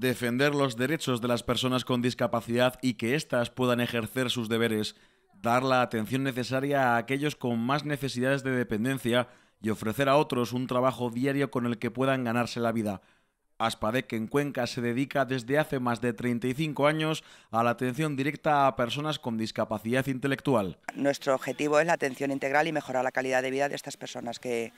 defender los derechos de las personas con discapacidad y que éstas puedan ejercer sus deberes, dar la atención necesaria a aquellos con más necesidades de dependencia y ofrecer a otros un trabajo diario con el que puedan ganarse la vida. Aspadec en Cuenca se dedica desde hace más de 35 años a la atención directa a personas con discapacidad intelectual. Nuestro objetivo es la atención integral y mejorar la calidad de vida de estas personas que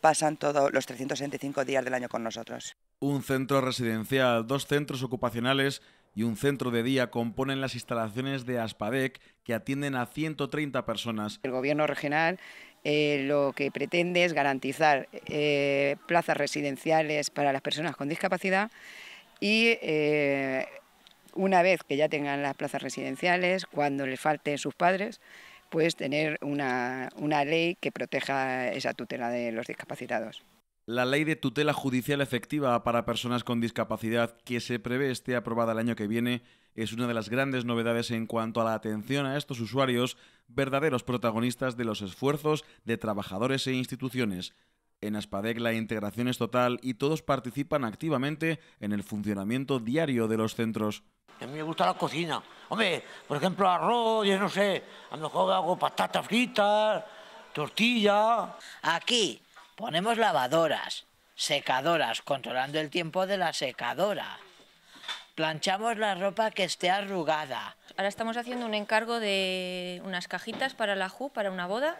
pasan todos los 365 días del año con nosotros. Un centro residencial, dos centros ocupacionales y un centro de día componen las instalaciones de Aspadec que atienden a 130 personas. El gobierno regional eh, lo que pretende es garantizar eh, plazas residenciales para las personas con discapacidad y eh, una vez que ya tengan las plazas residenciales, cuando les falten sus padres, pues tener una, una ley que proteja esa tutela de los discapacitados. La ley de tutela judicial efectiva para personas con discapacidad que se prevé esté aprobada el año que viene es una de las grandes novedades en cuanto a la atención a estos usuarios, verdaderos protagonistas de los esfuerzos de trabajadores e instituciones. En Aspadec la integración es total y todos participan activamente en el funcionamiento diario de los centros. A mí me gusta la cocina. Hombre, por ejemplo, arroz, no sé, a lo hago patatas fritas, tortilla. Aquí Ponemos lavadoras, secadoras, controlando el tiempo de la secadora. Planchamos la ropa que esté arrugada. Ahora estamos haciendo un encargo de unas cajitas para la JU, para una boda.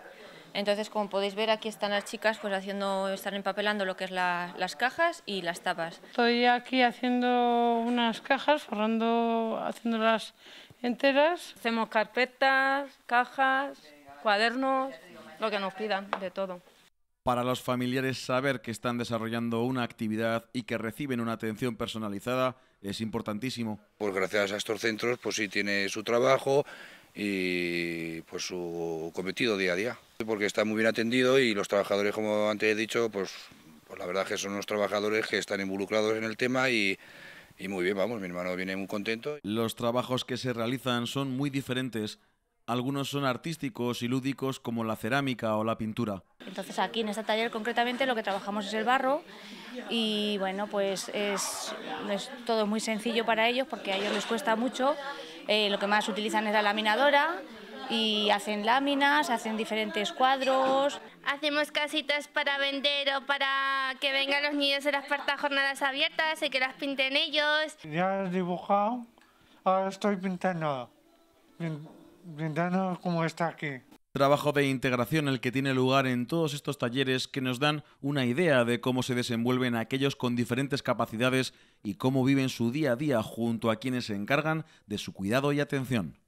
Entonces, como podéis ver, aquí están las chicas pues haciendo, están empapelando lo que es las cajas y las tapas. Estoy aquí haciendo unas cajas, forrando, haciéndolas enteras. Hacemos carpetas, cajas, cuadernos, lo que nos pidan, de todo. Para los familiares saber que están desarrollando una actividad y que reciben una atención personalizada es importantísimo. Pues gracias a estos centros, pues sí tiene su trabajo y pues su cometido día a día. Porque está muy bien atendido y los trabajadores, como antes he dicho, pues, pues la verdad que son unos trabajadores que están involucrados en el tema y, y muy bien, vamos, mi hermano viene muy contento. Los trabajos que se realizan son muy diferentes algunos son artísticos y lúdicos como la cerámica o la pintura. Entonces aquí en este taller concretamente lo que trabajamos es el barro y bueno pues es, es todo muy sencillo para ellos porque a ellos les cuesta mucho. Eh, lo que más utilizan es la laminadora y hacen láminas, hacen diferentes cuadros. Hacemos casitas para vender o para que vengan los niños en las partas jornadas abiertas y que las pinten ellos. Ya he dibujado, ahora estoy pintando está aquí. Trabajo de integración el que tiene lugar en todos estos talleres que nos dan una idea de cómo se desenvuelven aquellos con diferentes capacidades y cómo viven su día a día junto a quienes se encargan de su cuidado y atención.